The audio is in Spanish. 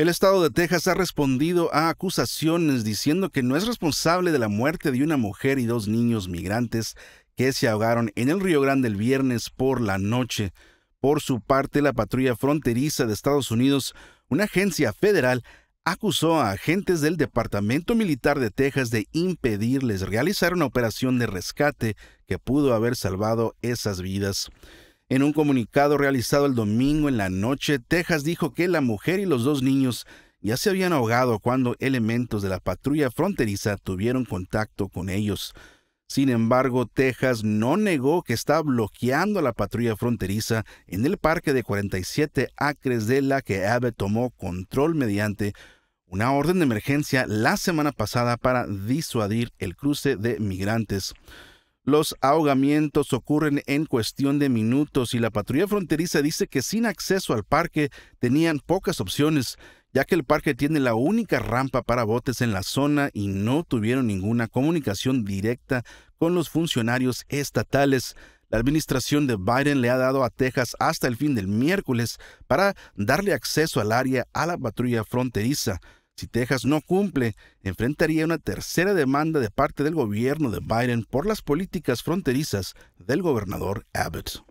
El estado de Texas ha respondido a acusaciones diciendo que no es responsable de la muerte de una mujer y dos niños migrantes que se ahogaron en el Río Grande el viernes por la noche. Por su parte, la patrulla fronteriza de Estados Unidos, una agencia federal, acusó a agentes del Departamento Militar de Texas de impedirles realizar una operación de rescate que pudo haber salvado esas vidas. En un comunicado realizado el domingo en la noche, Texas dijo que la mujer y los dos niños ya se habían ahogado cuando elementos de la patrulla fronteriza tuvieron contacto con ellos. Sin embargo, Texas no negó que está bloqueando a la patrulla fronteriza en el parque de 47 acres de la que Abe tomó control mediante una orden de emergencia la semana pasada para disuadir el cruce de migrantes. Los ahogamientos ocurren en cuestión de minutos y la patrulla fronteriza dice que sin acceso al parque tenían pocas opciones, ya que el parque tiene la única rampa para botes en la zona y no tuvieron ninguna comunicación directa con los funcionarios estatales. La administración de Biden le ha dado a Texas hasta el fin del miércoles para darle acceso al área a la patrulla fronteriza. Si Texas no cumple, enfrentaría una tercera demanda de parte del gobierno de Biden por las políticas fronterizas del gobernador Abbott.